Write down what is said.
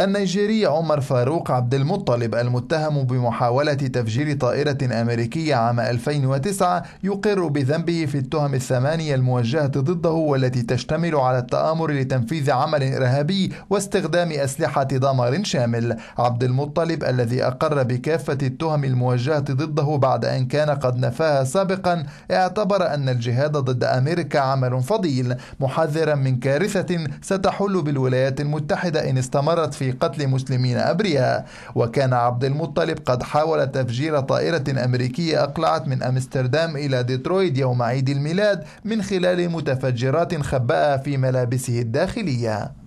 النيجيري عمر فاروق عبد المطلب المتهم بمحاولة تفجير طائرة أمريكية عام 2009 يقر بذنبه في التهم الثمانية الموجهة ضده والتي تشتمل على التآمر لتنفيذ عمل إرهابي واستخدام أسلحة دمار شامل. عبد المطلب الذي أقر بكافة التهم الموجهة ضده بعد أن كان قد نفاها سابقا اعتبر أن الجهاد ضد أمريكا عمل فضيل محذرا من كارثة ستحل بالولايات المتحدة إن استمرت في في قتل مسلمين أبرياء وكان عبد المطلب قد حاول تفجير طائرة أمريكية أقلعت من أمستردام إلى ديترويد يوم عيد الميلاد من خلال متفجرات خبأها في ملابسه الداخلية